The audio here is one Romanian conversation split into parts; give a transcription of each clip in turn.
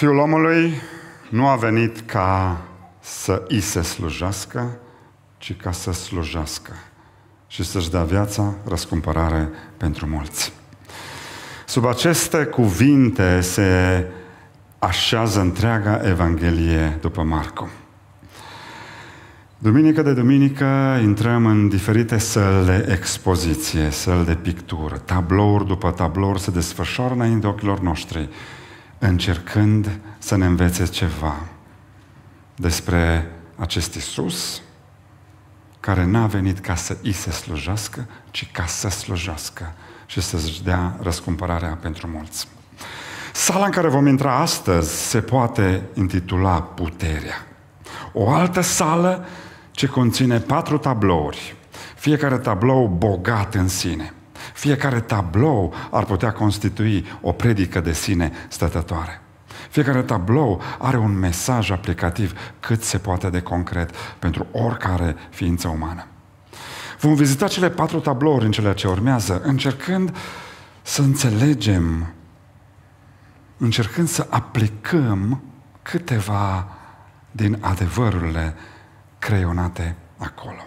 Fiul omului nu a venit ca să i se slujească, ci ca să slujească și să-și dea viața răscumpărare pentru mulți. Sub aceste cuvinte se așează întreaga Evanghelie după Marcu. Duminică de duminică intrăm în diferite săli de expoziție, săli de pictură, tablouri după tablouri se desfășoară înainte ochilor noștri încercând să ne învețe ceva despre acest Isus care n-a venit ca să îi se slujească, ci ca să slujească și să-și dea răscumpărarea pentru mulți. Sala în care vom intra astăzi se poate intitula Puterea. O altă sală ce conține patru tablouri, fiecare tablou bogat în sine – fiecare tablou ar putea constitui o predică de sine stătătoare. Fiecare tablou are un mesaj aplicativ cât se poate de concret pentru oricare ființă umană. Vom vizita cele patru tablouri în cele ce urmează, încercând să înțelegem, încercând să aplicăm câteva din adevărurile creionate acolo.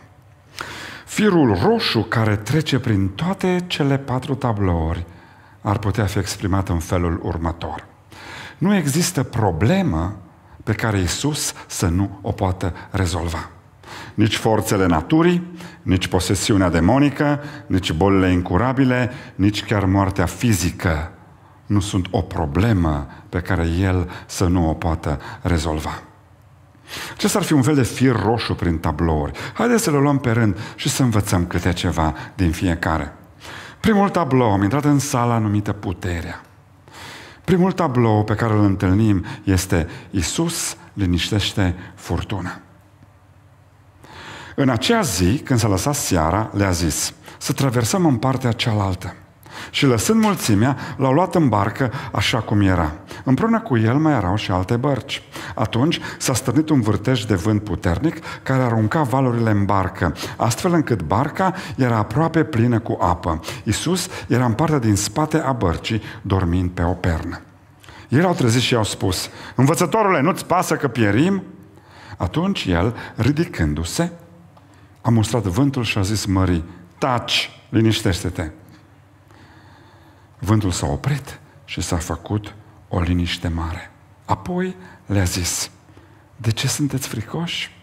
Firul roșu care trece prin toate cele patru tablouri ar putea fi exprimat în felul următor. Nu există problemă pe care Isus să nu o poată rezolva. Nici forțele naturii, nici posesiunea demonică, nici bolile incurabile, nici chiar moartea fizică nu sunt o problemă pe care El să nu o poată rezolva. Acesta ar fi un fel de fir roșu prin tablouri. Haideți să le luăm pe rând și să învățăm câte ceva din fiecare. Primul tablou, am intrat în sala numită Puterea. Primul tablou pe care îl întâlnim este Isus liniștește furtuna. În acea zi, când s-a lăsat seara, le-a zis să traversăm în partea cealaltă. Și lăsând mulțimea, l-au luat în barcă așa cum era. Împreună cu el mai erau și alte bărci. Atunci s-a stârnit un vârtej de vânt puternic care arunca valurile în barcă, astfel încât barca era aproape plină cu apă. Isus era în partea din spate a bărcii, dormind pe o pernă. El au trezit și i-au spus, Învățătorule, nu-ți pasă că pierim? Atunci el, ridicându-se, a mustrat vântul și a zis mării, Taci, liniștește-te! Vântul s-a oprit și s-a făcut o liniște mare. Apoi le-a zis, de ce sunteți fricoși?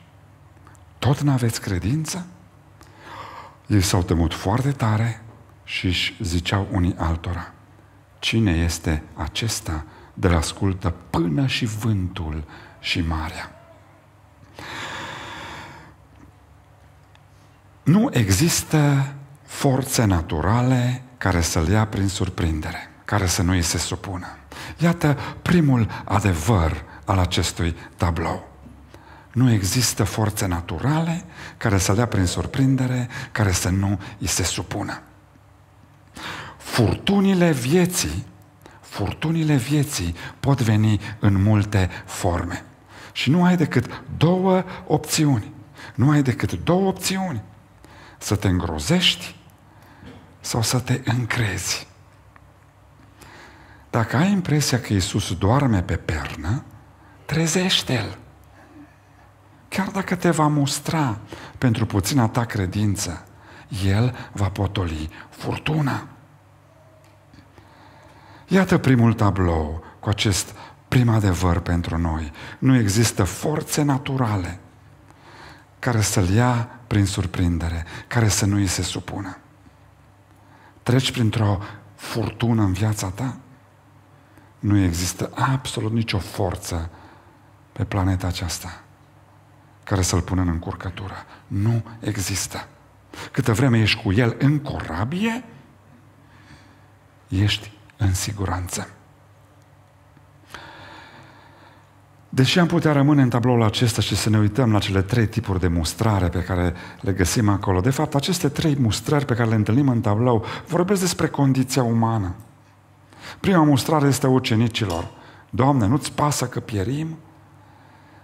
Tot nu aveți credință? Ei s-au temut foarte tare și își ziceau unii altora, cine este acesta de la ascultă până și vântul și marea? Nu există forțe naturale care să-l ia prin surprindere, care să nu îi se supună. Iată primul adevăr al acestui tablou. Nu există forțe naturale care să ia prin surprindere, care să nu îi se supună. Furtunile vieții, furtunile vieții pot veni în multe forme. Și nu ai decât două opțiuni. Nu ai decât două opțiuni. Să te îngrozești sau să te încrezi. Dacă ai impresia că Isus doarme pe pernă, trezește-l. Chiar dacă te va mustra pentru puțina ta credință, el va potoli furtuna. Iată primul tablou cu acest prim adevăr pentru noi. Nu există forțe naturale care să-l ia prin surprindere, care să nu îi se supună treci printr-o furtună în viața ta, nu există absolut nicio forță pe planeta aceasta care să-l pună în încurcătură. Nu există. Câtă vreme ești cu el în corabie, ești în siguranță. Deși am putea rămâne în tabloul acesta și să ne uităm la cele trei tipuri de mustrare pe care le găsim acolo, de fapt, aceste trei mustrări pe care le întâlnim în tablou vorbesc despre condiția umană. Prima mustrare este ucenicilor. Doamne, nu-ți pasă că pierim?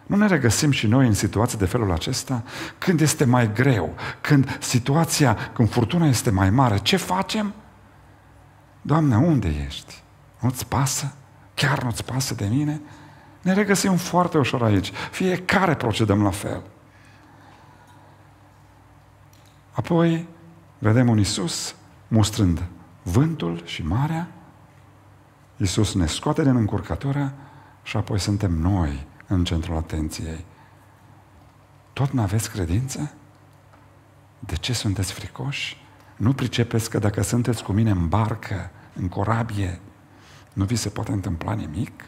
Nu ne regăsim și noi în situații de felul acesta? Când este mai greu, când situația, când furtuna este mai mare, ce facem? Doamne, unde ești? Nu-ți pasă? Chiar nu-ți pasă de mine? Ne regăsim foarte ușor aici. Fiecare procedăm la fel. Apoi vedem un Isus mustrând vântul și marea. Isus ne scoate din încurcătură și apoi suntem noi în centrul atenției. Tot nu aveți credință? De ce sunteți fricoși? Nu pricepeți că dacă sunteți cu mine în barcă, în corabie, nu vi se poate întâmpla nimic?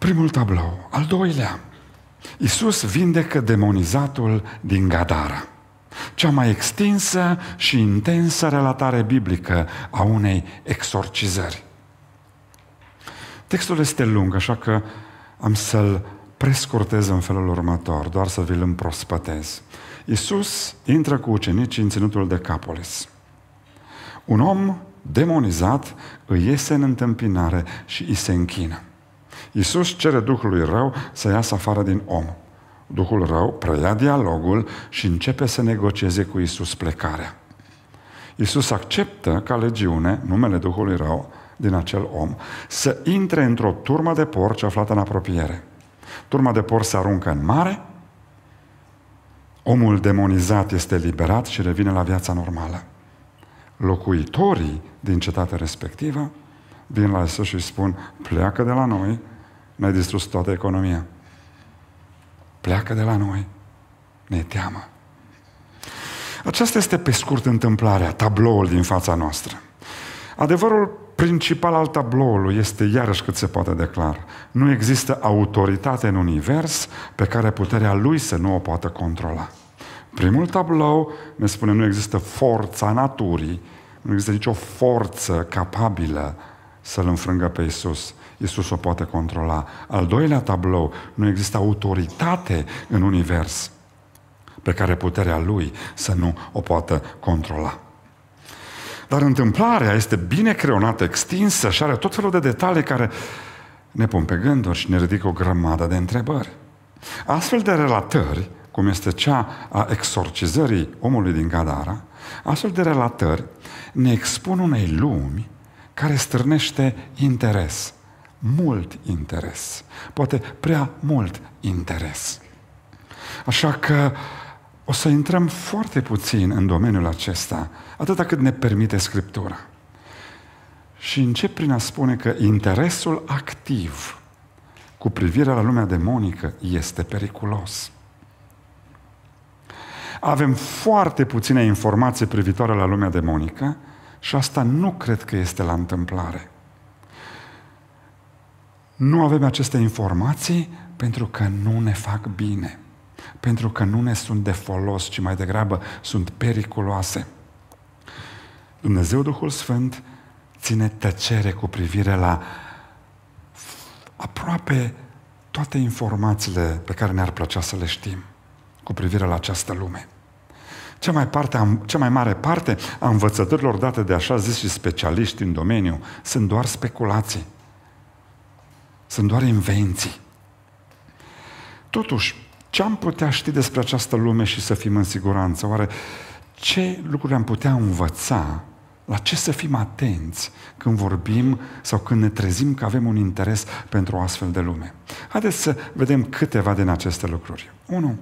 Primul tablou, al doilea, Iisus vindecă demonizatul din Gadara. Cea mai extinsă și intensă relatare biblică a unei exorcizări. Textul este lung, așa că am să-l prescurtez în felul următor, doar să vi-l împrospătez. Iisus intră cu ucenicii în ținutul de Capolis. Un om demonizat îi iese în întâmpinare și îi se închină. Iisus cere Duhului rău să iasă afară din om. Duhul rău preia dialogul și începe să negocieze cu Iisus plecarea. Iisus acceptă ca legiune numele Duhului rău din acel om să intre într-o turmă de porci aflată în apropiere. Turma de porci se aruncă în mare, omul demonizat este liberat și revine la viața normală. Locuitorii din cetatea respectivă vin la Iisus și spun, pleacă de la noi, mi-ai distrus toată economia. Pleacă de la noi, ne teamă. Aceasta este pe scurt întâmplarea, tabloul din fața noastră. Adevărul principal al tabloului este iarăși cât se poate declar. Nu există autoritate în univers pe care puterea lui să nu o poată controla. Primul tablou ne spune nu există forța naturii, nu există nicio forță capabilă să-L înfrângă pe Isus. Isus o poate controla. Al doilea tablou, nu există autoritate în univers pe care puterea lui să nu o poată controla. Dar întâmplarea este bine creonată, extinsă și are tot felul de detalii care ne pun pe gânduri și ne ridică o grămadă de întrebări. Astfel de relatări, cum este cea a exorcizării omului din Gadara, astfel de relatări ne expun unei lumi care stârnește interes mult interes, poate prea mult interes. Așa că o să intrăm foarte puțin în domeniul acesta, atâta cât ne permite Scriptura. Și încep prin a spune că interesul activ cu privire la lumea demonică este periculos. Avem foarte puține informații privitoare la lumea demonică și asta nu cred că este la întâmplare. Nu avem aceste informații pentru că nu ne fac bine, pentru că nu ne sunt de folos, ci mai degrabă sunt periculoase. Dumnezeu Duhul Sfânt ține tăcere cu privire la aproape toate informațiile pe care ne-ar plăcea să le știm cu privire la această lume. Cea mai, parte, cea mai mare parte a învățăturilor date de așa zis și specialiști în domeniu sunt doar speculații sunt doar invenții. Totuși, ce am putea ști despre această lume și să fim în siguranță? Oare ce lucruri am putea învăța? La ce să fim atenți când vorbim sau când ne trezim că avem un interes pentru o astfel de lume? Haideți să vedem câteva din aceste lucruri. 1.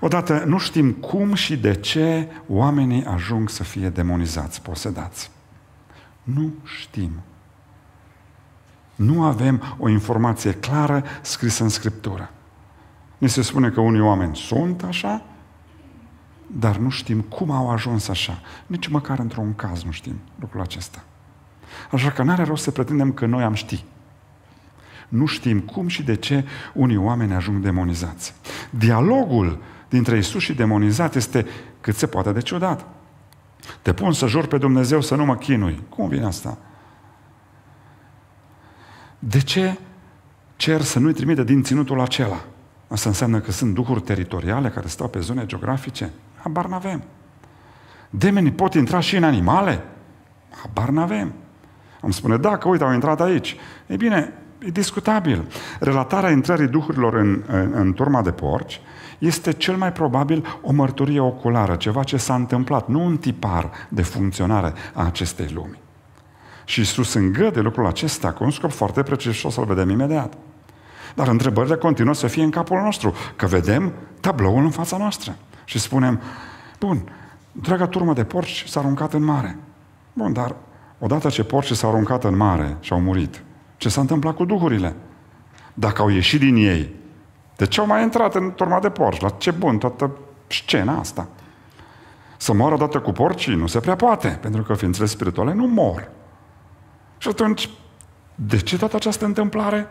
Odată, nu știm cum și de ce oamenii ajung să fie demonizați, posedați. Nu știm nu avem o informație clară scrisă în Scriptură. Ne se spune că unii oameni sunt așa, dar nu știm cum au ajuns așa. Nici măcar într-un caz nu știm lucrul acesta. Așa că n-are rost să pretindem că noi am ști. Nu știm cum și de ce unii oameni ajung demonizați. Dialogul dintre Isus și demonizat este cât se poate de ciudat. Te pun să jur pe Dumnezeu să nu mă chinui. Cum vine asta? de ce cer să nu-i trimite din ținutul acela? Asta înseamnă că sunt duhuri teritoriale care stau pe zone geografice? Habar n-avem. Demenii pot intra și în animale? Habar n-avem. Am spune, da, că uite, au intrat aici. Ei bine, e discutabil. Relatarea intrării duhurilor în, în, în turma de porci este cel mai probabil o mărturie oculară, ceva ce s-a întâmplat, nu un tipar de funcționare a acestei lumi. Și Iisus îngăde lucrul acesta cu un scop foarte precis și o să-l vedem imediat. Dar întrebările continuă să fie în capul nostru, că vedem tabloul în fața noastră. Și spunem, bun, draga turmă de porci s-a aruncat în mare. Bun, dar odată ce porci s-au aruncat în mare și au murit, ce s-a întâmplat cu duhurile? Dacă au ieșit din ei, de ce au mai intrat în turma de porci? La ce bun toată scena asta? Să moară odată cu porcii nu se prea poate, pentru că ființele spirituale nu mor. Și atunci, de ce toată această întâmplare?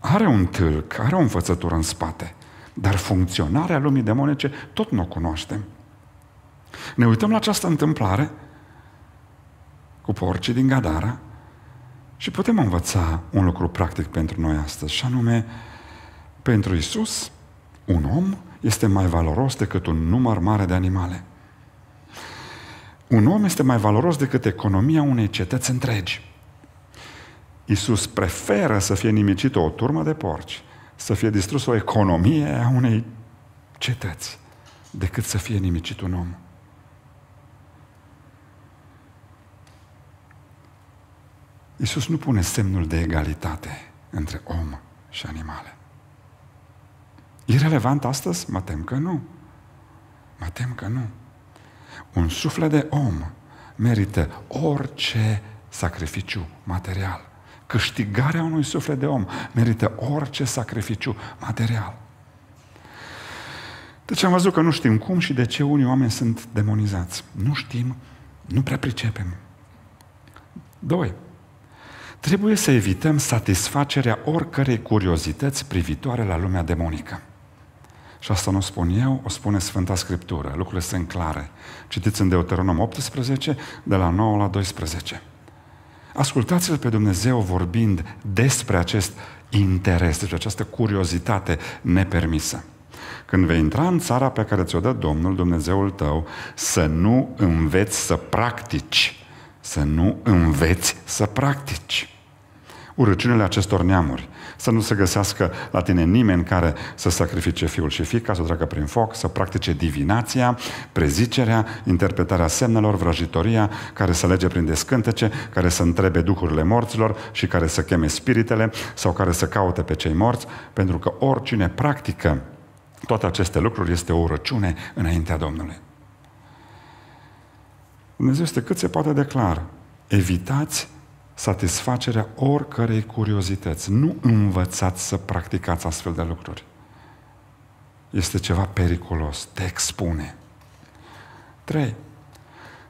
Are un tâlc, are o învățătură în spate, dar funcționarea lumii demonice tot nu o cunoaștem. Ne uităm la această întâmplare cu porcii din Gadara și putem învăța un lucru practic pentru noi astăzi, și anume, pentru Isus, un om este mai valoros decât un număr mare de animale. Un om este mai valoros decât economia unei cetăți întregi. Iisus preferă să fie nimicită o turmă de porci, să fie distrusă o economie a unei cetăți, decât să fie nimicit un om. Iisus nu pune semnul de egalitate între om și animale. E relevant astăzi? Mă tem că nu. Mă tem că nu. Un suflet de om merită orice sacrificiu material. Câștigarea unui suflet de om merită orice sacrificiu material. Deci am văzut că nu știm cum și de ce unii oameni sunt demonizați. Nu știm, nu prea pricepem. Doi, trebuie să evităm satisfacerea oricărei curiozități privitoare la lumea demonică. Și asta nu o spun eu, o spune Sfânta Scriptură. Lucrurile sunt clare. Citiți în Deuteronom 18, de la 9 la 12. Ascultați-L pe Dumnezeu vorbind despre acest interes, despre această curiozitate nepermisă. Când vei intra în țara pe care ți-o dă Domnul Dumnezeul tău, să nu înveți să practici. Să nu înveți să practici. Urăciunile acestor neamuri să nu se găsească la tine nimeni care să sacrifice fiul și fica, să o treacă prin foc, să practice divinația, prezicerea, interpretarea semnelor, vrăjitoria, care să lege prin descântece, care să întrebe duhurile morților și care să cheme spiritele sau care să caute pe cei morți, pentru că oricine practică toate aceste lucruri este o răciune înaintea Domnului. Dumnezeu este cât se poate declara, Evitați satisfacerea oricărei curiozități. Nu învățați să practicați astfel de lucruri. Este ceva periculos, te expune. 3.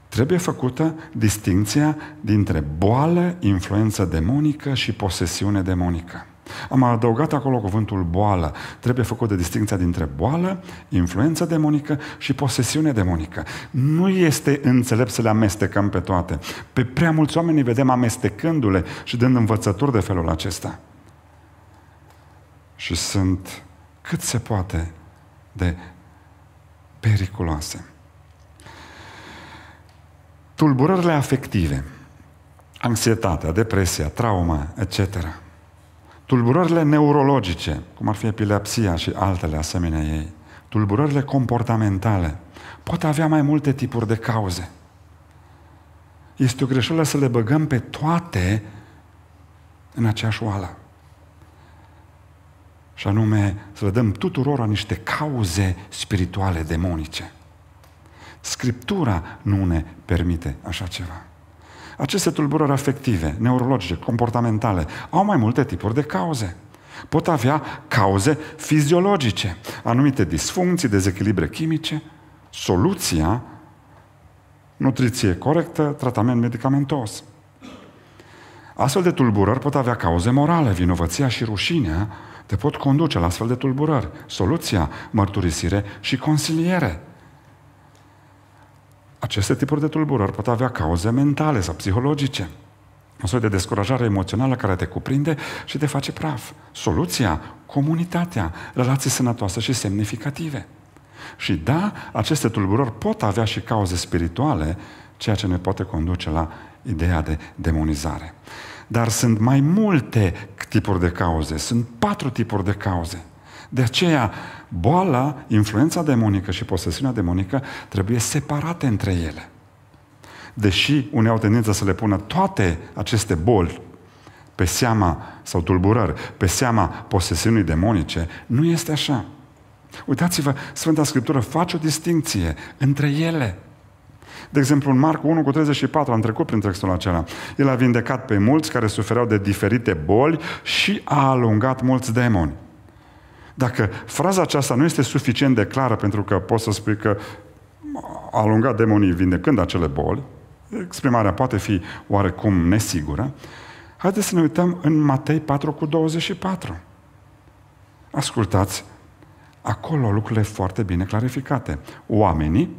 Trebuie făcută distinția dintre boală, influență demonică și posesiune demonică. Am adăugat acolo cuvântul boală. Trebuie făcută distinția dintre boală, influență demonică și posesiune demonică. Nu este înțelept să le amestecăm pe toate. Pe prea mulți oameni vedem amestecându-le și dând învățături de felul acesta. Și sunt cât se poate de periculoase. Tulburările afective, anxietatea, depresia, trauma, etc. Tulburările neurologice, cum ar fi epilepsia și altele asemenea ei, tulburările comportamentale, pot avea mai multe tipuri de cauze. Este o greșeală să le băgăm pe toate în aceeași oală. Și anume, să le dăm tuturor niște cauze spirituale demonice. Scriptura nu ne permite așa ceva. Aceste tulburări afective, neurologice, comportamentale, au mai multe tipuri de cauze. Pot avea cauze fiziologice, anumite disfuncții, dezechilibre chimice. Soluția, nutriție corectă, tratament medicamentos. Astfel de tulburări pot avea cauze morale, vinovăția și rușinea te pot conduce la astfel de tulburări. Soluția, mărturisire și consiliere. Aceste tipuri de tulburări pot avea cauze mentale sau psihologice. O soi de descurajare emoțională care te cuprinde și te face praf. Soluția, comunitatea, relații sănătoase și semnificative. Și da, aceste tulburări pot avea și cauze spirituale, ceea ce ne poate conduce la ideea de demonizare. Dar sunt mai multe tipuri de cauze, sunt patru tipuri de cauze. De aceea, boala, influența demonică și posesiunea demonică trebuie separate între ele. Deși unii au tendința să le pună toate aceste boli pe seama, sau tulburări, pe seama posesiunii demonice, nu este așa. Uitați-vă, Sfânta Scriptură face o distinție între ele. De exemplu, în Marcu 1 cu 34, am trecut prin textul acela. El a vindecat pe mulți care sufereau de diferite boli și a alungat mulți demoni. Dacă fraza aceasta nu este suficient de clară pentru că poți să spui că a alungat demonii vindecând acele boli, exprimarea poate fi oarecum nesigură, haideți să ne uităm în Matei 4 cu 24. Ascultați, acolo lucrurile foarte bine clarificate. Oamenii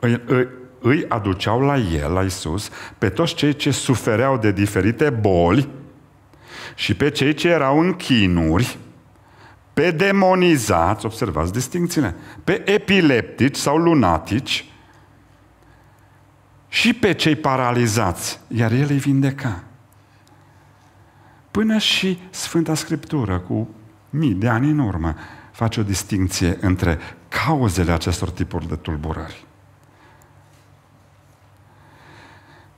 îi, îi, îi aduceau la el, la Isus, pe toți cei ce sufereau de diferite boli și pe cei ce erau în chinuri, pe demonizați, observați distințiile, pe epileptici sau lunatici și pe cei paralizați, iar el îi vindeca. Până și Sfânta Scriptură, cu mii de ani în urmă, face o distinție între cauzele acestor tipuri de tulburări.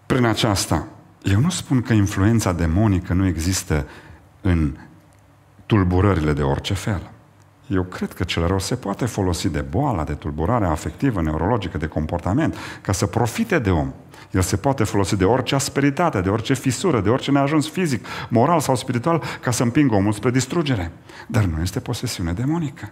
Prin aceasta, eu nu spun că influența demonică nu există în tulburările de orice fel. Eu cred că cel rău se poate folosi de boala, de tulburare afectivă, neurologică, de comportament, ca să profite de om. El se poate folosi de orice asperitate, de orice fisură, de orice neajuns fizic, moral sau spiritual, ca să împingă omul spre distrugere. Dar nu este posesiune demonică.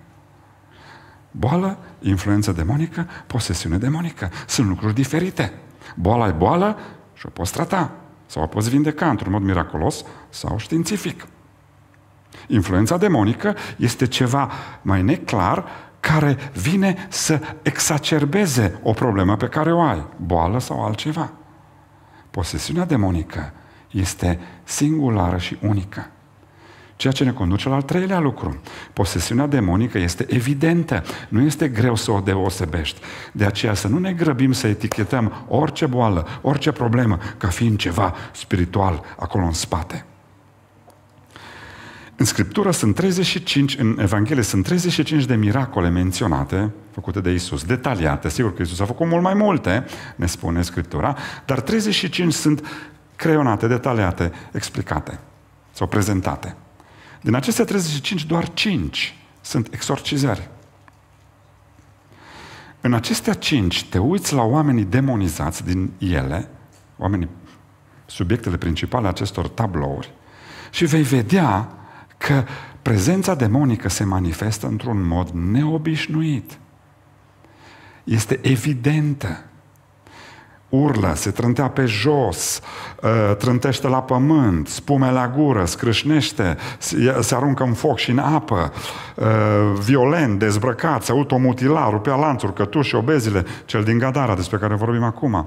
Boală, influență demonică, posesiune demonică. Sunt lucruri diferite. Boala e boală și o poți trata. Sau o poți vindeca într-un mod miraculos sau științific. Influența demonică este ceva mai neclar care vine să exacerbeze o problemă pe care o ai, boală sau altceva. Posesiunea demonică este singulară și unică. Ceea ce ne conduce la al treilea lucru. Posesiunea demonică este evidentă. Nu este greu să o deosebești. De aceea să nu ne grăbim să etichetăm orice boală, orice problemă, ca fiind ceva spiritual acolo în spate. În Scriptură sunt 35, în Evanghelie sunt 35 de miracole menționate, făcute de Isus, detaliate. Sigur că Isus a făcut mult mai multe, ne spune Scriptura, dar 35 sunt creionate, detaliate, explicate sau prezentate. Din acestea 35, doar 5 sunt exorcizări. În acestea 5 te uiți la oamenii demonizați din ele, oamenii, subiectele principale acestor tablouri, și vei vedea că prezența demonică se manifestă într-un mod neobișnuit. Este evidentă. Urlă, se trântea pe jos, ă, trântește la pământ, spume la gură, scrâșnește, se aruncă în foc și în apă, ă, violent, dezbrăcat, se automutila, rupea lanțuri, cătuși, obezile, cel din Gadara despre care vorbim acum.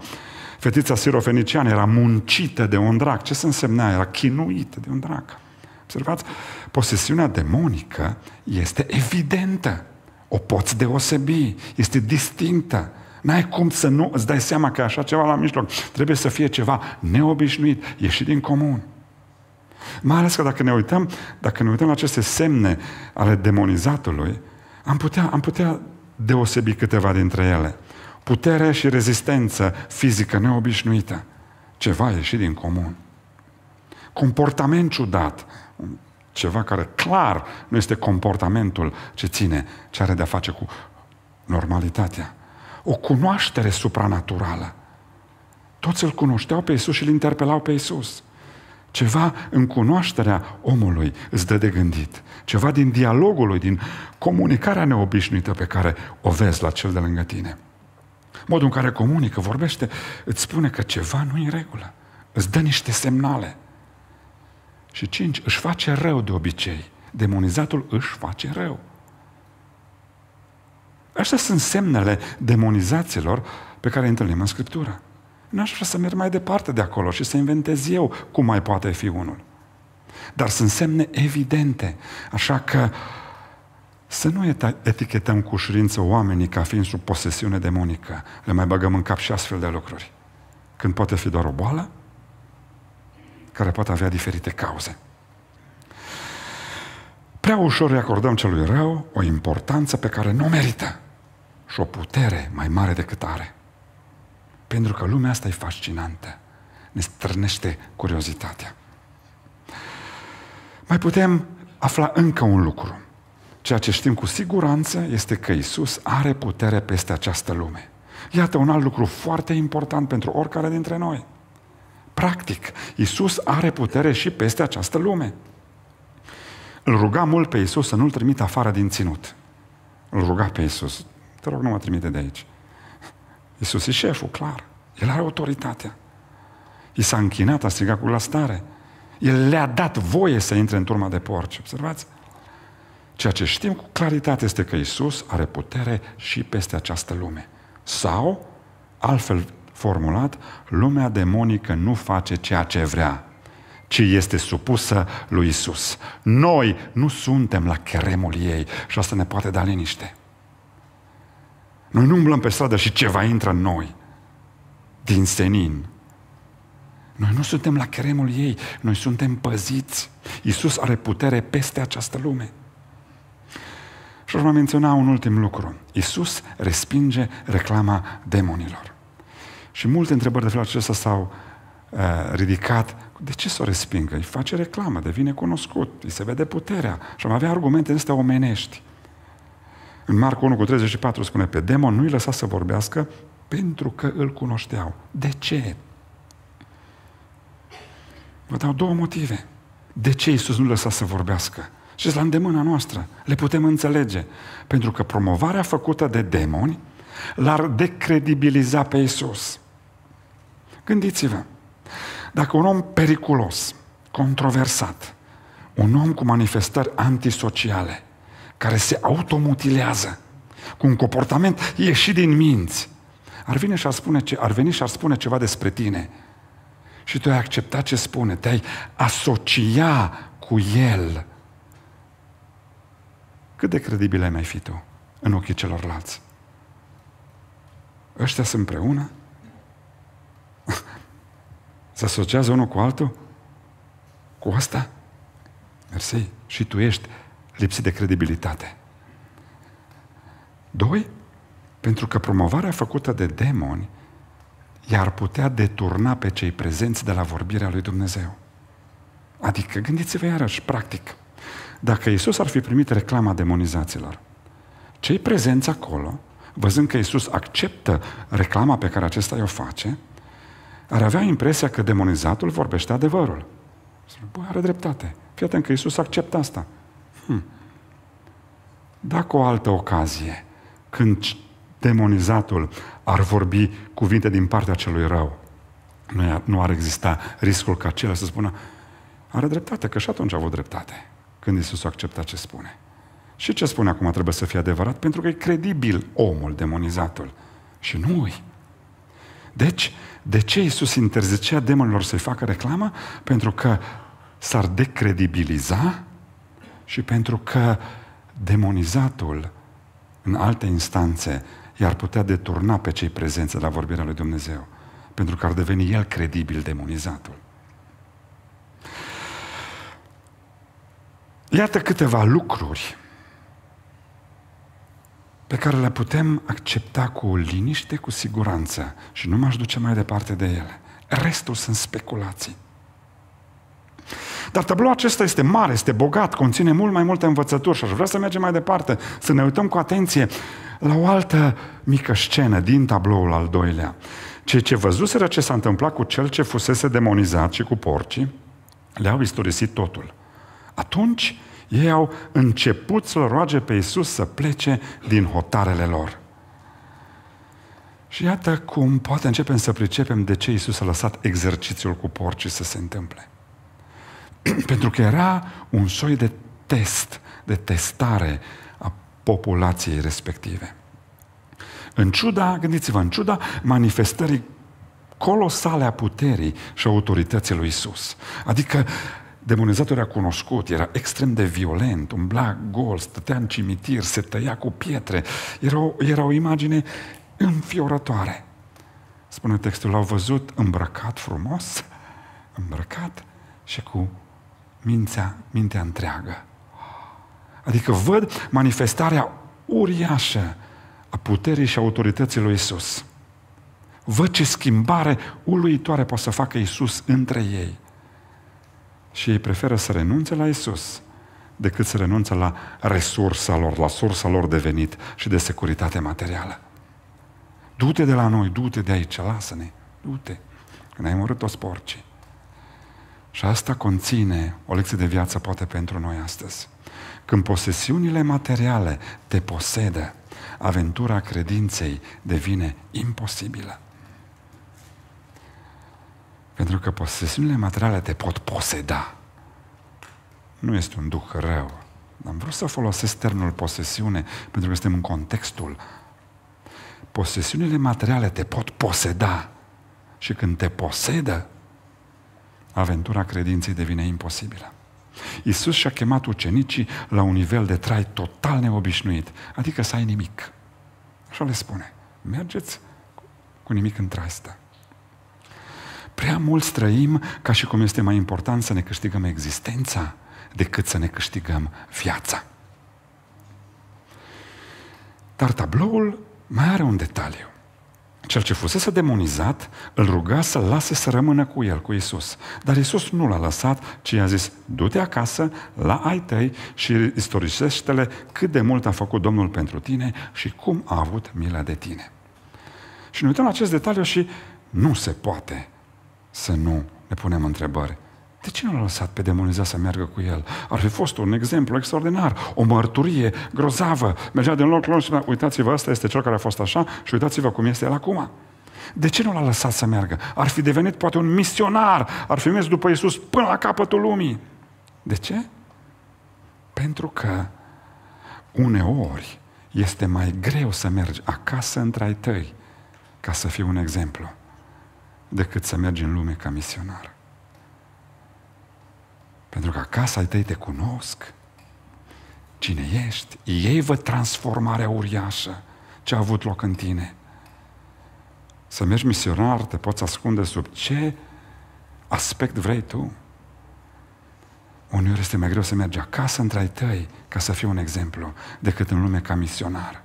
Fetița sirofeniciană era muncită de un drac. Ce se însemna? Era chinuită de un drac. Observați? Posesiunea demonică este evidentă. O poți deosebi, este distinctă. N-ai cum să nu îți dai seama că așa ceva la mijloc. Trebuie să fie ceva neobișnuit, ieșit din comun. Mai ales că dacă ne uităm, dacă ne uităm la aceste semne ale demonizatului, am putea, am putea deosebi câteva dintre ele. Putere și rezistență fizică neobișnuită. Ceva ieșit din comun. Comportament ciudat ceva care clar nu este comportamentul ce ține, ce are de-a face cu normalitatea. O cunoaștere supranaturală. Toți îl cunoșteau pe Isus și îl interpelau pe Isus. Ceva în cunoașterea omului îți dă de gândit. Ceva din dialogul lui, din comunicarea neobișnuită pe care o vezi la cel de lângă tine. Modul în care comunică, vorbește, îți spune că ceva nu e în regulă. Îți dă niște semnale. Și cinci, își face rău de obicei. Demonizatul își face rău. Așa sunt semnele demonizaților pe care le întâlnim în Scriptură. N-aș vrea să merg mai departe de acolo și să inventez eu cum mai poate fi unul. Dar sunt semne evidente, așa că să nu etichetăm cu ușurință oamenii ca fiind sub posesiune demonică. Le mai băgăm în cap și astfel de lucruri. Când poate fi doar o boală, care poate avea diferite cauze. Prea ușor îi acordăm celui rău o importanță pe care nu o merită și o putere mai mare decât are. Pentru că lumea asta e fascinantă, ne strânește curiozitatea. Mai putem afla încă un lucru. Ceea ce știm cu siguranță este că Isus are putere peste această lume. Iată un alt lucru foarte important pentru oricare dintre noi – Practic, Isus are putere și peste această lume. Îl ruga mult pe Isus să nu-l trimite afară din ținut. Îl ruga pe Isus. Te rog, nu mă trimite de aici. Isus e șeful, clar. El are autoritatea. I s-a închinat, a strigat cu la stare. El le-a dat voie să intre în turma de porci. Observați? Ceea ce știm cu claritate este că Isus are putere și peste această lume. Sau, altfel formulat, lumea demonică nu face ceea ce vrea, ci este supusă lui Isus. Noi nu suntem la cheremul ei și asta ne poate da liniște. Noi nu umblăm pe stradă și ceva intră în noi, din senin. Noi nu suntem la cheremul ei, noi suntem păziți. Isus are putere peste această lume. Și aș mai menționa un ultim lucru. Isus respinge reclama demonilor. Și multe întrebări de felul acesta s-au uh, ridicat. De ce să o respingă? Îi face reclamă, devine cunoscut, îi se vede puterea. Și am avea argumente astea omenești. În Marcu 1 cu 34 spune, pe demon nu-i lăsa să vorbească pentru că îl cunoșteau. De ce? Vă dau două motive. De ce Iisus nu lăsa să vorbească? Și la îndemâna noastră. Le putem înțelege. Pentru că promovarea făcută de demoni l-ar decredibiliza pe Iisus. Gândiți-vă, dacă un om periculos, controversat, un om cu manifestări antisociale, care se automutilează, cu un comportament ieșit din minți, ar, vine și ar, spune ce, ar veni și ar spune ceva despre tine și tu ai acceptat ce spune, te-ai asocia cu el, cât de credibil ai mai fi tu în ochii celorlalți? Ăștia sunt împreună? Se asociază unul cu altul? Cu asta? Mersi. Și tu ești lipsit de credibilitate. Doi, pentru că promovarea făcută de demoni i-ar putea deturna pe cei prezenți de la vorbirea lui Dumnezeu. Adică, gândiți-vă iarăși, practic, dacă Isus ar fi primit reclama demonizaților, cei prezenți acolo, văzând că Isus acceptă reclama pe care acesta o face, ar avea impresia că demonizatul vorbește adevărul. Bă, are dreptate. Fii atent că Iisus acceptă asta. Hm. Dacă o altă ocazie, când demonizatul ar vorbi cuvinte din partea celui rău, nu ar exista riscul ca acela să spună are dreptate, că și atunci a avut dreptate când Iisus acceptă ce spune. Și ce spune acum trebuie să fie adevărat? Pentru că e credibil omul demonizatul. Și nu ui. Deci, de ce Iisus interzicea demonilor să-i facă reclamă? Pentru că s-ar decredibiliza și pentru că demonizatul în alte instanțe i-ar putea deturna pe cei prezenți la vorbirea lui Dumnezeu, pentru că ar deveni el credibil demonizatul. Iată câteva lucruri pe care le putem accepta cu liniște, cu siguranță și nu m-aș duce mai departe de ele. Restul sunt speculații. Dar tabloul acesta este mare, este bogat, conține mult mai multe învățături și aș vrea să mergem mai departe, să ne uităm cu atenție la o altă mică scenă din tabloul al doilea. Cei ce văzuseră ce s-a întâmplat cu cel ce fusese demonizat și cu porcii, le-au istorisit totul. Atunci, ei au început să-L roage pe Iisus să plece din hotarele lor. Și iată cum poate începem să pricepem de ce Iisus a lăsat exercițiul cu porcii să se întâmple. Pentru că era un soi de test, de testare a populației respective. În ciuda, gândiți-vă, în ciuda manifestării colosale a puterii și autorității lui Isus. Adică Demonizatul era cunoscut, era extrem de violent, umbla gol, stătea în cimitir, se tăia cu pietre. Era o, era o imagine înfiorătoare. Spune textul, l-au văzut îmbrăcat frumos, îmbrăcat și cu mintea, mintea întreagă. Adică văd manifestarea uriașă a puterii și autorității lui Isus. Văd ce schimbare uluitoare poate să facă Isus între ei și ei preferă să renunțe la Isus decât să renunțe la resursa lor, la sursa lor de venit și de securitate materială. Du-te de la noi, du-te de aici, lasă-ne, du-te, când ai murit toți porcii. Și asta conține o lecție de viață poate pentru noi astăzi. Când posesiunile materiale te posedă, aventura credinței devine imposibilă. Pentru că posesiunile materiale te pot poseda. Nu este un duh rău. Am vrut să folosesc termenul posesiune pentru că suntem în contextul. Posesiunile materiale te pot poseda. Și când te posedă, aventura credinței devine imposibilă. Iisus și-a chemat ucenicii la un nivel de trai total neobișnuit, adică să ai nimic. Așa le spune. Mergeți cu nimic în traistă. Prea mult străim ca și cum este mai important să ne câștigăm existența decât să ne câștigăm viața. Dar tabloul mai are un detaliu. Cel ce fusese demonizat îl ruga să-l lase să rămână cu el, cu Isus. Dar Isus nu l-a lăsat, ci i-a zis, du-te acasă, la ai tăi și istorisește-le cât de mult a făcut Domnul pentru tine și cum a avut mila de tine. Și ne uităm la acest detaliu și nu se poate să nu ne punem întrebări. De ce nu l-a lăsat pe demonizat să meargă cu el? Ar fi fost un exemplu extraordinar, o mărturie grozavă. Mergea din loc lor și spunea, uitați-vă, ăsta este cel care a fost așa și uitați-vă cum este el acum. De ce nu l-a lăsat să meargă? Ar fi devenit poate un misionar, ar fi mers după Iisus până la capătul lumii. De ce? Pentru că uneori este mai greu să mergi acasă între ai tăi ca să fii un exemplu decât să mergi în lume ca misionar. Pentru că acasă ai tăi te cunosc. Cine ești? Ei văd transformarea uriașă ce a avut loc în tine. Să mergi misionar, te poți ascunde sub ce aspect vrei tu. Uneori este mai greu să mergi acasă între ai tăi ca să fii un exemplu decât în lume ca misionar.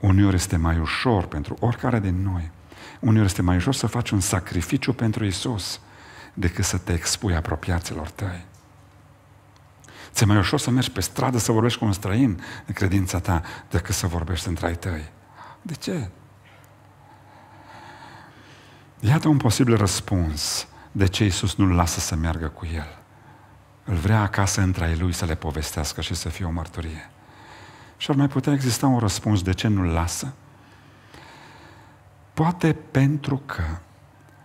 Uneori este mai ușor pentru oricare din noi uneori este mai jos să faci un sacrificiu pentru Isus decât să te expui apropiaților tăi. Ți-e mai ușor să mergi pe stradă să vorbești cu un străin în credința ta decât să vorbești între ai tăi. De ce? Iată un posibil răspuns de ce Isus nu-l lasă să meargă cu el. Îl vrea acasă între ai lui să le povestească și să fie o mărturie. Și ar mai putea exista un răspuns de ce nu-l lasă. Poate pentru că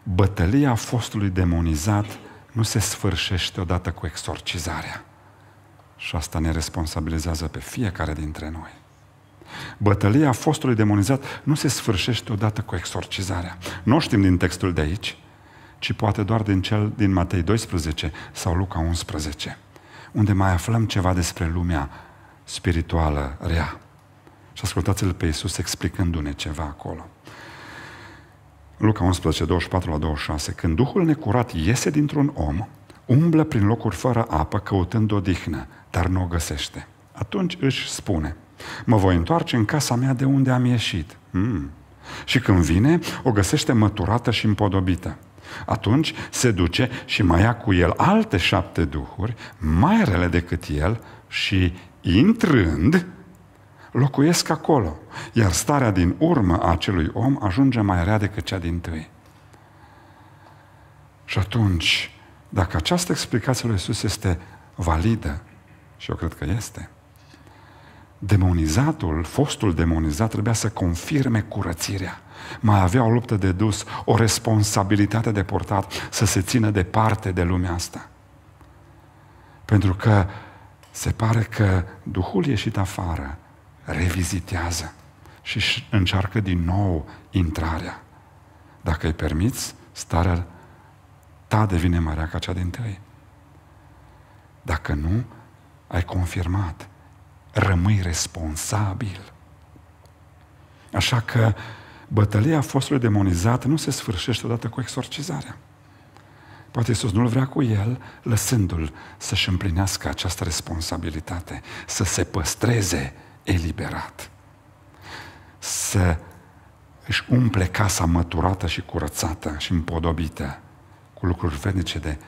bătălia fostului demonizat nu se sfârșește odată cu exorcizarea. Și asta ne responsabilizează pe fiecare dintre noi. Bătălia fostului demonizat nu se sfârșește odată cu exorcizarea. Nu știm din textul de aici, ci poate doar din cel din Matei 12 sau Luca 11, unde mai aflăm ceva despre lumea spirituală rea. Și ascultați-l pe Iisus explicându-ne ceva acolo. Luca 11, 24 la 26, când Duhul necurat iese dintr-un om, umblă prin locuri fără apă căutând odihnă, dar nu o găsește. Atunci își spune, mă voi întoarce în casa mea de unde am ieșit. Hmm. Și când vine, o găsește măturată și împodobită. Atunci se duce și mai ia cu el alte șapte duhuri, mai rele decât el, și intrând, locuiesc acolo. Iar starea din urmă a acelui om ajunge mai rea decât cea din tâi. Și atunci, dacă această explicație lui Iisus este validă, și eu cred că este, demonizatul, fostul demonizat, trebuia să confirme curățirea. Mai avea o luptă de dus, o responsabilitate de portat, să se țină departe de lumea asta. Pentru că se pare că Duhul ieșit afară revizitează și încearcă din nou intrarea. Dacă îi permiți, starea ta devine rea ca cea din tăi. Dacă nu, ai confirmat. Rămâi responsabil. Așa că bătălia fostului demonizat nu se sfârșește odată cu exorcizarea. Poate Iisus nu-l vrea cu el, lăsându-l să-și împlinească această responsabilitate, să se păstreze eliberat. Să își umple casa măturată și curățată și împodobită cu lucruri vrednice de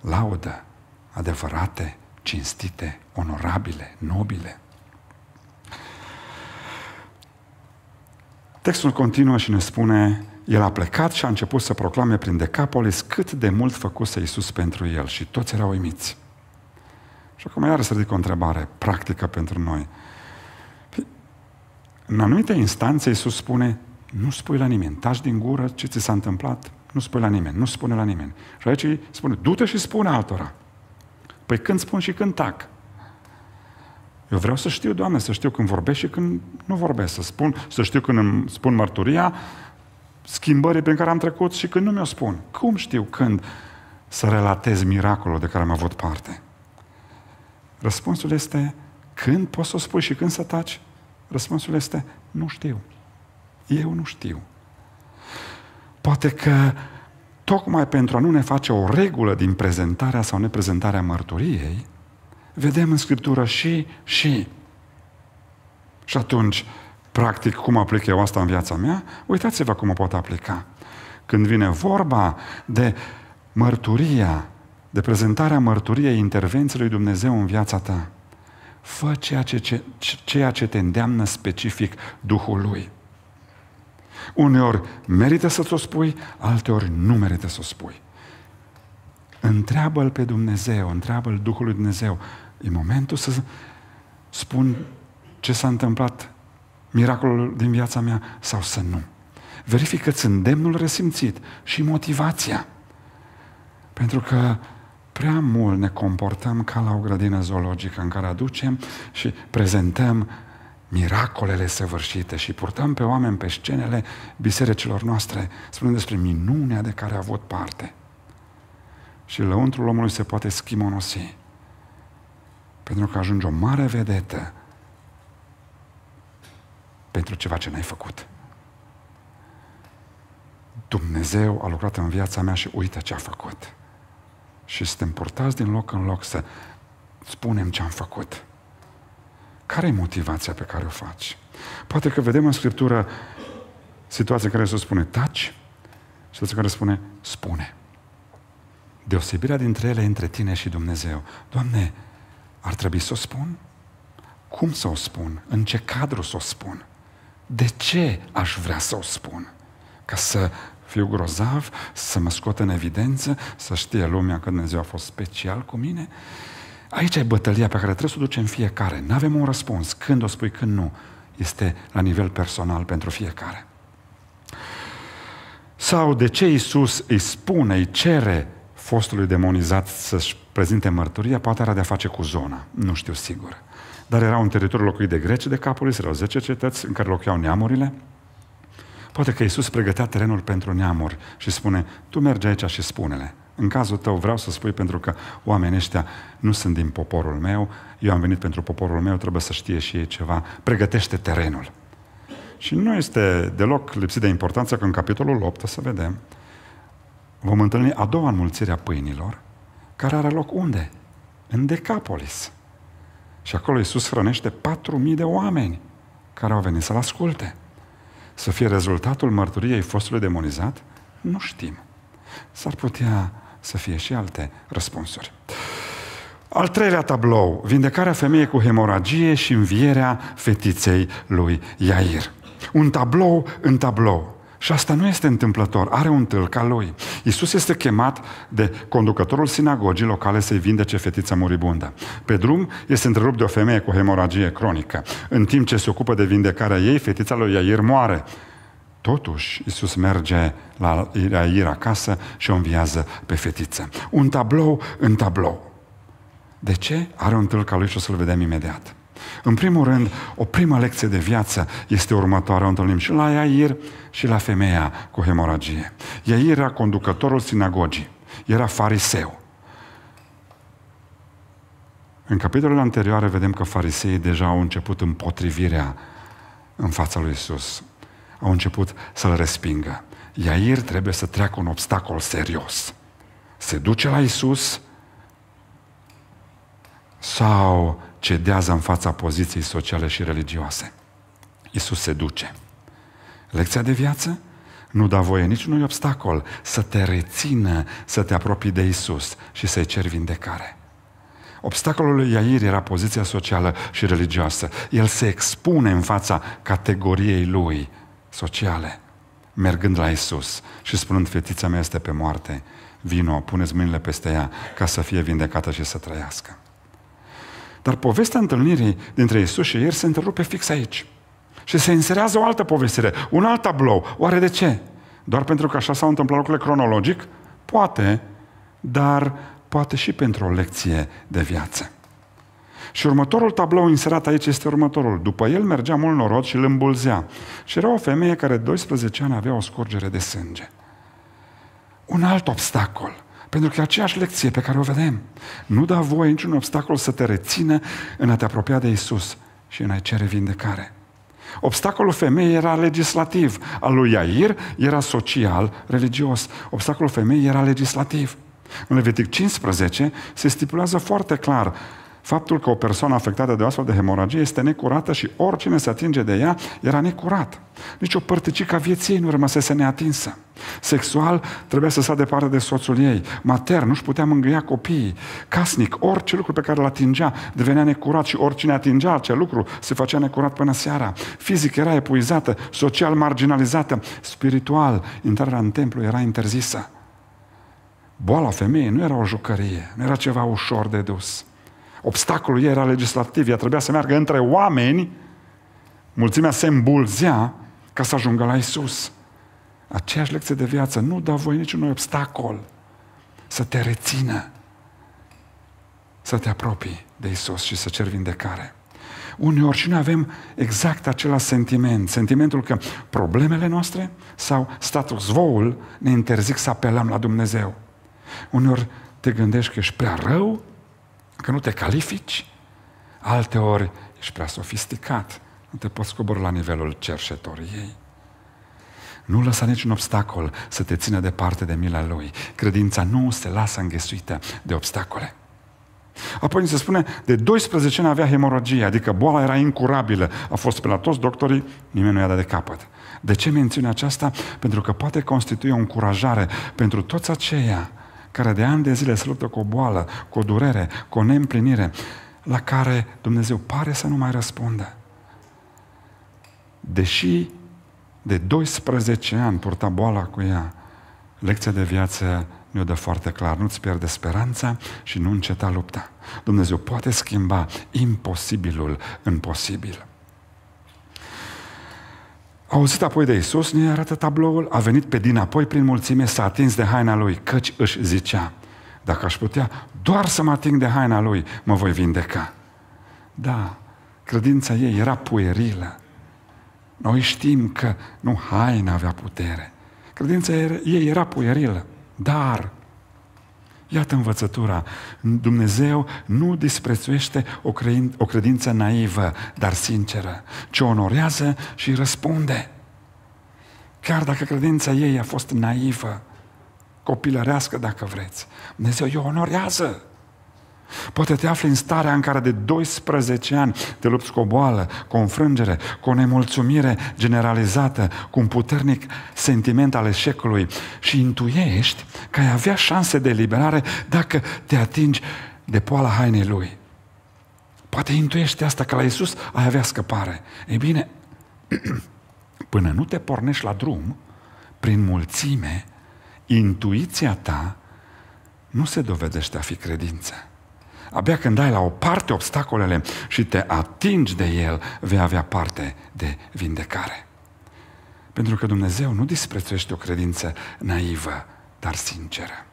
laudă, adevărate, cinstite, onorabile, nobile. Textul continuă și ne spune el a plecat și a început să proclame prin Decapolis cât de mult făcuse Iisus pentru el și toți erau uimiți. Și acum iar să ridic o întrebare practică pentru noi. În anumite instanțe Iisus spune, nu spui la nimeni, taci din gură ce ți s-a întâmplat, nu spui la nimeni, nu spune la nimeni. Și aici spune, du-te și spune altora. Păi când spun și când tac? Eu vreau să știu, Doamne, să știu când vorbesc și când nu vorbesc, să spun, să știu când îmi spun mărturia, schimbării prin care am trecut și când nu mi-o spun. Cum știu când să relatez miracolul de care am avut parte? Răspunsul este când poți să o spui și când să taci? Răspunsul este nu știu. Eu nu știu. Poate că tocmai pentru a nu ne face o regulă din prezentarea sau neprezentarea mărturiei, vedem în Scriptură și, și. Și atunci, practic, cum aplic eu asta în viața mea? Uitați-vă cum o pot aplica. Când vine vorba de mărturia de prezentarea mărturiei intervenției lui Dumnezeu în viața ta. Fă ceea ce, ce, ceea ce te îndeamnă specific Duhul Lui. Uneori merită să ți-o spui, alteori nu merită să o spui. Întreabă-L pe Dumnezeu, întreabă-L Duhul lui Dumnezeu. E momentul să spun ce s-a întâmplat, miracolul din viața mea sau să nu. Verifică-ți îndemnul resimțit și motivația. Pentru că prea mult ne comportăm ca la o grădină zoologică în care aducem și prezentăm miracolele săvârșite și purtăm pe oameni pe scenele bisericilor noastre, spunând despre minunea de care a avut parte. Și lăuntrul omului se poate schimonosi, pentru că ajunge o mare vedetă pentru ceva ce n-ai făcut. Dumnezeu a lucrat în viața mea și uite ce a făcut și suntem purtați din loc în loc să spunem ce am făcut. Care e motivația pe care o faci? Poate că vedem în Scriptură situația în care se spune taci, situația în care spune spune. Deosebirea dintre ele între tine și Dumnezeu. Doamne, ar trebui să o spun? Cum să o spun? În ce cadru să o spun? De ce aș vrea să o spun? Ca să fiu grozav, să mă scot în evidență, să știe lumea că Dumnezeu a fost special cu mine. Aici e bătălia pe care trebuie să o ducem fiecare. Nu avem un răspuns. Când o spui, când nu. Este la nivel personal pentru fiecare. Sau de ce Iisus îi spune, îi cere fostului demonizat să-și prezinte mărturia, poate era de-a face cu zona, nu știu sigur. Dar era un teritoriu locuit de greci de capul erau 10 cetăți în care locuiau neamurile, Poate că Iisus pregătea terenul pentru neamuri și spune, tu mergi aici și spune-le. În cazul tău vreau să spui pentru că oamenii ăștia nu sunt din poporul meu, eu am venit pentru poporul meu, trebuie să știe și ei ceva. Pregătește terenul. Și nu este deloc lipsit de importanță că în capitolul 8, să vedem, vom întâlni a doua înmulțire a pâinilor, care are loc unde? În Decapolis. Și acolo Iisus hrănește 4.000 de oameni care au venit să-L asculte să fie rezultatul mărturiei fostului demonizat? Nu știm. S-ar putea să fie și alte răspunsuri. Al treilea tablou, vindecarea femeii cu hemoragie și învierea fetiței lui Iair. Un tablou în tablou. Și asta nu este întâmplător, are un tâlc al lui. Iisus este chemat de conducătorul sinagogii locale să-i vindece fetița muribundă. Pe drum este întrerupt de o femeie cu hemoragie cronică. În timp ce se ocupă de vindecarea ei, fetița lui Iair moare. Totuși, Iisus merge la Iair acasă și o înviază pe fetiță. Un tablou în tablou. De ce? Are un tâlc al lui și o să-l vedem imediat. În primul rând, o primă lecție de viață este următoarea. O întâlnim și la Iair și la femeia cu hemoragie. Iair era conducătorul sinagogii. Era fariseu. În capitolul anterior vedem că fariseii deja au început împotrivirea în fața lui Isus. Au început să-l respingă. Iair trebuie să treacă un obstacol serios. Se duce la Isus sau cedează în fața poziției sociale și religioase. Isus se duce. Lecția de viață? Nu da voie niciunui obstacol să te rețină, să te apropii de Isus și să-i ceri vindecare. Obstacolul lui Iair era poziția socială și religioasă. El se expune în fața categoriei lui sociale, mergând la Isus și spunând, fetița mea este pe moarte, vino, puneți mâinile peste ea ca să fie vindecată și să trăiască. Dar povestea întâlnirii dintre Isus și el se întrerupe fix aici. Și se inserează o altă povestire, un alt tablou. Oare de ce? Doar pentru că așa s-au întâmplat lucrurile cronologic? Poate, dar poate și pentru o lecție de viață. Și următorul tablou inserat aici este următorul. După el mergea mult norod și îl îmbulzea. Și era o femeie care 12 ani avea o scurgere de sânge. Un alt obstacol. Pentru că aceeași lecție pe care o vedem, nu da voie niciun obstacol să te rețină în a te apropia de Isus și în a-i cere vindecare. Obstacolul femeii era legislativ, al lui Iair era social, religios. Obstacolul femeii era legislativ. În Levitic 15 se stipulează foarte clar Faptul că o persoană afectată de o astfel de hemoragie este necurată și oricine se atinge de ea era necurat. Nici o părticică a vieții nu rămăsese neatinsă. Sexual trebuia să sta departe de soțul ei. Matern, nu-și putea mângâia copiii. Casnic, orice lucru pe care îl atingea devenea necurat și oricine atingea acel lucru se făcea necurat până seara. Fizic era epuizată, social marginalizată, spiritual, intrarea în templu era interzisă. Boala femeii nu era o jucărie, nu era ceva ușor de dus. Obstacolul ei era legislativ. Ea trebuia să meargă între oameni. Mulțimea se îmbulzea ca să ajungă la Isus. Aceeași lecție de viață. Nu da voi niciun obstacol să te rețină, să te apropii de Isus și să ceri vindecare. Uneori și noi avem exact același sentiment, sentimentul că problemele noastre sau status voul ne interzic să apelăm la Dumnezeu. Uneori te gândești că ești prea rău că nu te califici, alte ori ești prea sofisticat, nu te poți cobori la nivelul cerșetoriei. Nu lăsa niciun obstacol să te țină departe de mila Lui. Credința nu se lasă înghesuită de obstacole. Apoi ni se spune, de 12 ani avea hemorogie, adică boala era incurabilă. A fost pe la toți doctorii, nimeni nu i-a dat de capăt. De ce mențiune aceasta? Pentru că poate constitui o încurajare pentru toți aceia care de ani de zile se luptă cu o boală, cu o durere, cu o neîmplinire, la care Dumnezeu pare să nu mai răspundă. Deși de 12 ani purta boala cu ea, lecția de viață ne-o dă foarte clar. Nu-ți pierde speranța și nu înceta lupta. Dumnezeu poate schimba imposibilul în posibil auzit apoi de Isus, ne arată tabloul, a venit pe dinapoi prin mulțime, s-a atins de haina lui, căci își zicea, dacă aș putea doar să mă ating de haina lui, mă voi vindeca. Da, credința ei era puerilă. Noi știm că nu haina avea putere. Credința ei era puerilă, dar Iată învățătura. Dumnezeu nu disprețuiește o, credință naivă, dar sinceră, ci onorează și răspunde. Chiar dacă credința ei a fost naivă, copilărească dacă vreți, Dumnezeu îi onorează. Poate te afli în starea în care de 12 ani te lupți cu o boală, cu o înfrângere, cu o nemulțumire generalizată, cu un puternic sentiment al eșecului și intuiești că ai avea șanse de eliberare dacă te atingi de poala hainei lui. Poate intuiești asta că la Iisus ai avea scăpare. Ei bine, până nu te pornești la drum, prin mulțime, intuiția ta nu se dovedește a fi credință. Abia când dai la o parte obstacolele și te atingi de el, vei avea parte de vindecare. Pentru că Dumnezeu nu disprețuiește o credință naivă, dar sinceră.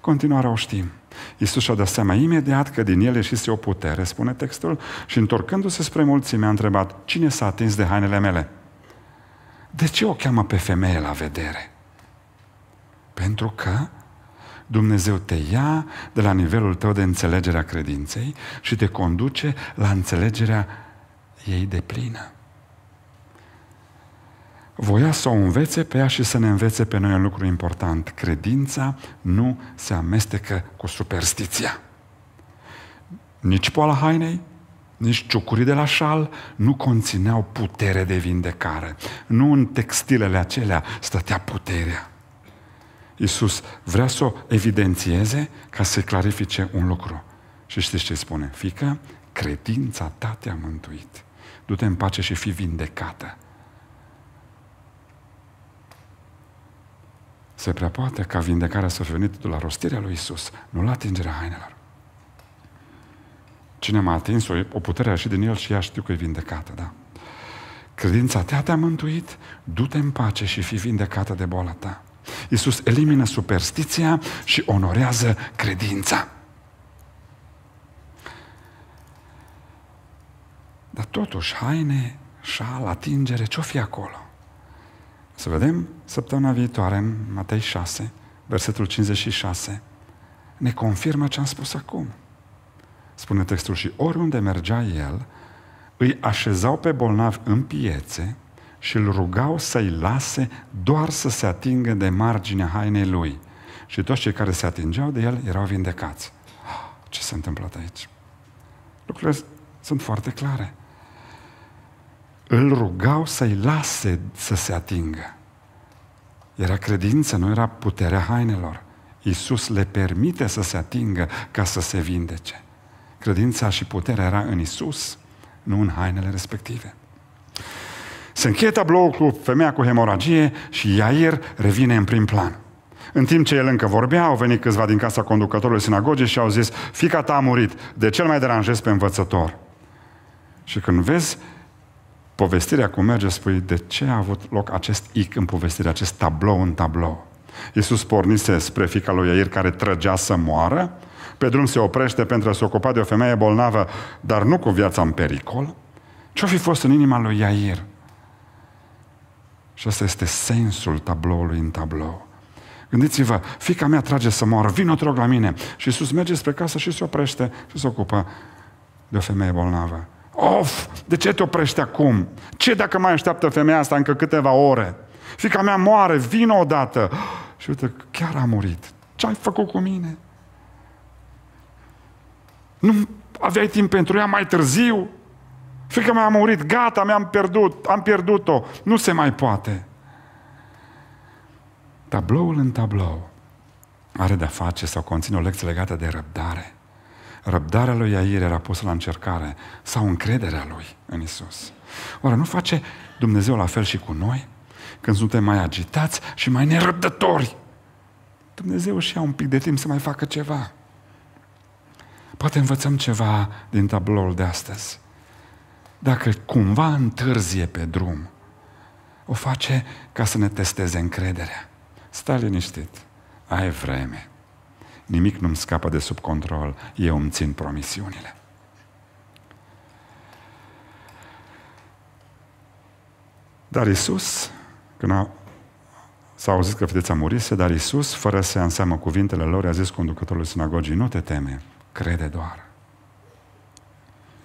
Continuarea o știm. Iisus și-a dat seama imediat că din el ieșise o putere, spune textul, și întorcându-se spre mulțime a întrebat, cine s-a atins de hainele mele? De ce o cheamă pe femeie la vedere? Pentru că Dumnezeu te ia de la nivelul tău de înțelegere a credinței și te conduce la înțelegerea ei de plină. Voia să o învețe pe ea și să ne învețe pe noi un lucru important. Credința nu se amestecă cu superstiția. Nici poala hainei, nici ciucurii de la șal nu conțineau putere de vindecare. Nu în textilele acelea stătea puterea. Iisus vrea să o evidențieze ca să clarifice un lucru. Și știți ce spune? Fică, credința ta te-a mântuit. Du-te în pace și fi vindecată. Se prea poate ca vindecarea să fi venit de la rostirea lui Isus, nu la atingerea hainelor. Cine m-a atins, o, o putere și din el și ea știu că e vindecată, da? Credința ta te-a mântuit, du-te în pace și fi vindecată de boala ta. Iisus elimină superstiția și onorează credința. Dar totuși, haine, șal, atingere, ce-o fi acolo? Să vedem săptămâna viitoare, în Matei 6, versetul 56, ne confirmă ce am spus acum. Spune textul și oriunde mergea el, îi așezau pe bolnavi în piețe, și îl rugau să-i lase doar să se atingă de marginea hainei lui. Și toți cei care se atingeau de el erau vindecați. Ah, ce s-a întâmplat aici? Lucrurile sunt foarte clare. Îl rugau să-i lase să se atingă. Era credință, nu era puterea hainelor. Iisus le permite să se atingă ca să se vindece. Credința și puterea era în Iisus, nu în hainele respective. Se încheie tabloul cu femeia cu hemoragie și Iair revine în prim plan. În timp ce el încă vorbea, au venit câțiva din casa conducătorului sinagogii și au zis, fica ta a murit, de cel mai deranjez pe învățător. Și când vezi povestirea cum merge, spui, de ce a avut loc acest ic în povestire, acest tablou în tablou? Iisus pornise spre fica lui Iair care trăgea să moară, pe drum se oprește pentru a se ocupa de o femeie bolnavă, dar nu cu viața în pericol. Ce-o fi fost în inima lui Iair? Și asta este sensul tabloului în tablou. Gândiți-vă, fica mea trage să moară, vină te rog la mine. Și Iisus merge spre casă și se oprește și se ocupă de o femeie bolnavă. Of, de ce te oprești acum? Ce dacă mai așteaptă femeia asta încă câteva ore? Fica mea moare, vină odată. Și uite, chiar a murit. Ce ai făcut cu mine? Nu aveai timp pentru ea mai târziu? Fică mea a murit, gata, mi-am pierdut, am pierdut-o, nu se mai poate. Tabloul în tablou are de-a face sau conține o lecție legată de răbdare. Răbdarea lui Iair era pusă la încercare sau încrederea lui în Isus. Oare nu face Dumnezeu la fel și cu noi? Când suntem mai agitați și mai nerăbdători. Dumnezeu și ia un pic de timp să mai facă ceva. Poate învățăm ceva din tabloul de astăzi dacă cumva întârzie pe drum, o face ca să ne testeze încrederea. Stai liniștit, ai vreme. Nimic nu-mi scapă de sub control, eu îmi țin promisiunile. Dar Isus, când a, s-a auzit că fetița murise, dar Isus, fără să înseamnă cuvintele lor, a zis conducătorului sinagogii, nu te teme, crede doar.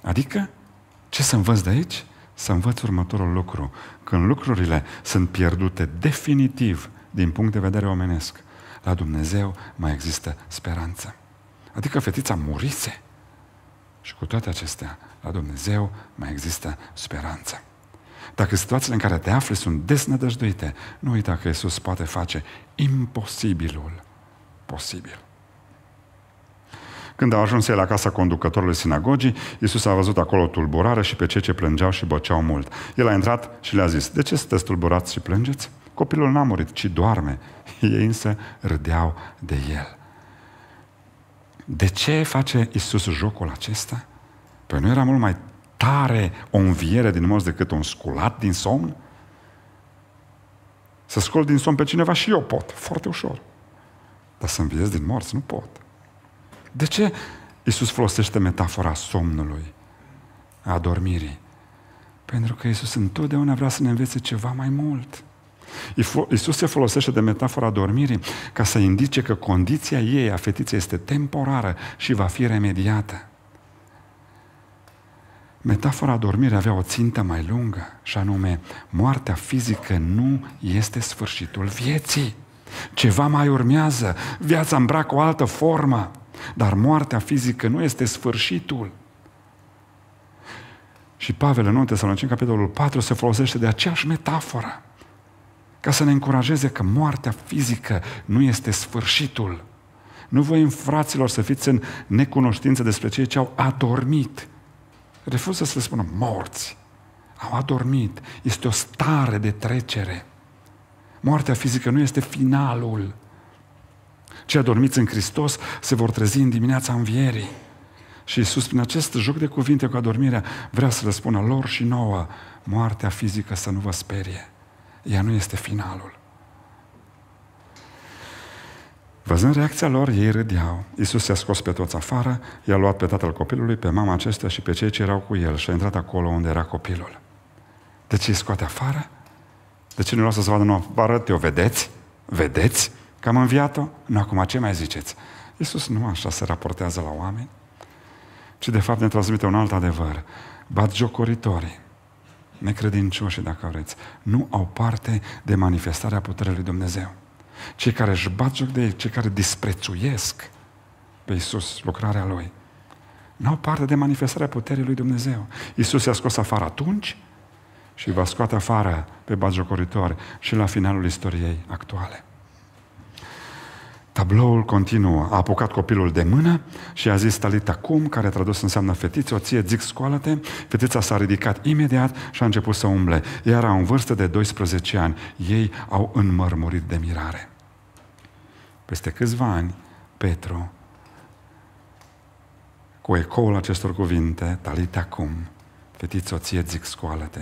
Adică, ce să învăț de aici? Să învăț următorul lucru. Când lucrurile sunt pierdute definitiv din punct de vedere omenesc, la Dumnezeu mai există speranță. Adică fetița murise. Și cu toate acestea, la Dumnezeu mai există speranță. Dacă situațiile în care te afli sunt desnădăjduite, nu uita că Iisus poate face imposibilul posibil. Când au ajuns ei la casa conducătorului sinagogii, Iisus a văzut acolo tulburare și pe cei ce plângeau și băceau mult. El a intrat și le-a zis, de ce sunteți tulburați și plângeți? Copilul n-a murit, ci doarme. Ei însă râdeau de el. De ce face Iisus jocul acesta? Păi nu era mult mai tare o înviere din morți decât un sculat din somn? Să scol din somn pe cineva și eu pot, foarte ușor. Dar să înviez din morți nu pot. De ce Iisus folosește metafora somnului, a dormirii, Pentru că Iisus întotdeauna vrea să ne învețe ceva mai mult. Iisus se folosește de metafora dormirii ca să indice că condiția ei a fetiței este temporară și va fi remediată. Metafora dormirii avea o țintă mai lungă, și anume, moartea fizică nu este sfârșitul vieții. Ceva mai urmează, viața îmbracă o altă formă. Dar moartea fizică nu este sfârșitul. Și Pavel în să în capitolul 4, se folosește de aceeași metaforă ca să ne încurajeze că moartea fizică nu este sfârșitul. Nu în fraților, să fiți în necunoștință despre cei ce au adormit. Refuz să le spună morți. Au adormit. Este o stare de trecere. Moartea fizică nu este finalul. Cei adormiți în Hristos se vor trezi în dimineața învierii. Și Iisus, prin acest joc de cuvinte cu adormirea, vrea să le spună lor și nouă, moartea fizică să nu vă sperie. Ea nu este finalul. Văzând reacția lor, ei râdeau. Iisus i-a scos pe toți afară, i-a luat pe tatăl copilului, pe mama acestea și pe cei ce erau cu el și a intrat acolo unde era copilul. De ce îi scoate afară? De ce nu lasă să vadă nu afară? Te o vedeți? Vedeți? Că am înviat-o? Nu, acum ce mai ziceți? Iisus nu așa se raportează la oameni, ci de fapt ne transmite un alt adevăr. jocoritorii, necredincioșii dacă vreți, nu au parte de manifestarea puterii lui Dumnezeu. Cei care își bat joc de ei, cei care disprețuiesc pe Iisus lucrarea Lui, nu au parte de manifestarea puterii lui Dumnezeu. Iisus i-a scos afară atunci și va scoate afară pe bagiocoritori și la finalul istoriei actuale. Tabloul continuă. A apucat copilul de mână și a zis Talita cum, care tradus înseamnă fetiță, o ție, zic scoală-te. Fetița s-a ridicat imediat și a început să umble. era în vârstă de 12 ani. Ei au înmărmurit de mirare. Peste câțiva ani, Petru, cu ecoul acestor cuvinte, Talita cum, fetiță, o ție, zic scoală-te,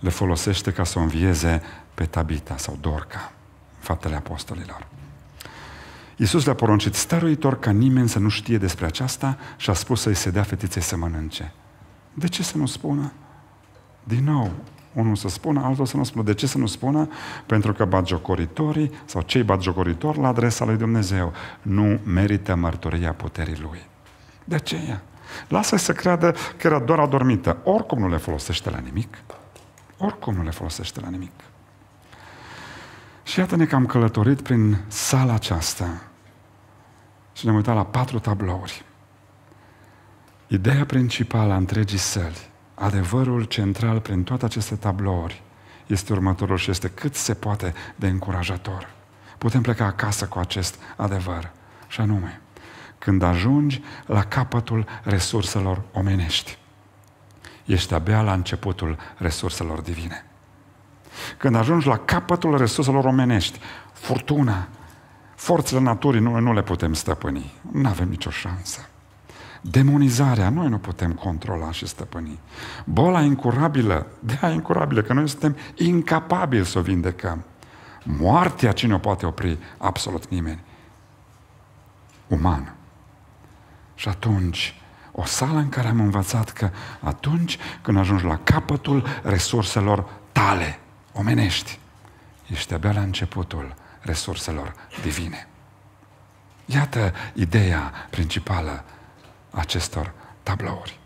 le folosește ca să o învieze pe Tabita sau Dorca, faptele apostolilor. Iisus le-a poruncit stăruitor ca nimeni să nu știe despre aceasta și a spus să-i se dea fetiței să mănânce. De ce să nu spună? Din nou, unul să spună, altul să nu spună. De ce să nu spună? Pentru că bagiocoritorii sau cei bagiocoritori la adresa lui Dumnezeu nu merită mărturia puterii lui. De aceea, lasă să creadă că era doar adormită. Oricum nu le folosește la nimic. Oricum nu le folosește la nimic. Și iată-ne că am călătorit prin sala aceasta, și ne-am uitat la patru tablouri. Ideea principală a întregii săli, adevărul central prin toate aceste tablouri, este următorul și este cât se poate de încurajator. Putem pleca acasă cu acest adevăr. Și anume, când ajungi la capătul resurselor omenești, ești abia la începutul resurselor divine. Când ajungi la capătul resurselor omenești, furtuna, Forțele naturii noi nu le putem stăpâni. Nu avem nicio șansă. Demonizarea noi nu putem controla și stăpâni. Boala incurabilă, de aia incurabilă, că noi suntem incapabili să o vindecăm. Moartea cine o poate opri? Absolut nimeni. Uman. Și atunci, o sală în care am învățat că atunci când ajungi la capătul resurselor tale, omenești, ești abia la începutul resurselor divine. Iată ideea principală acestor tablouri.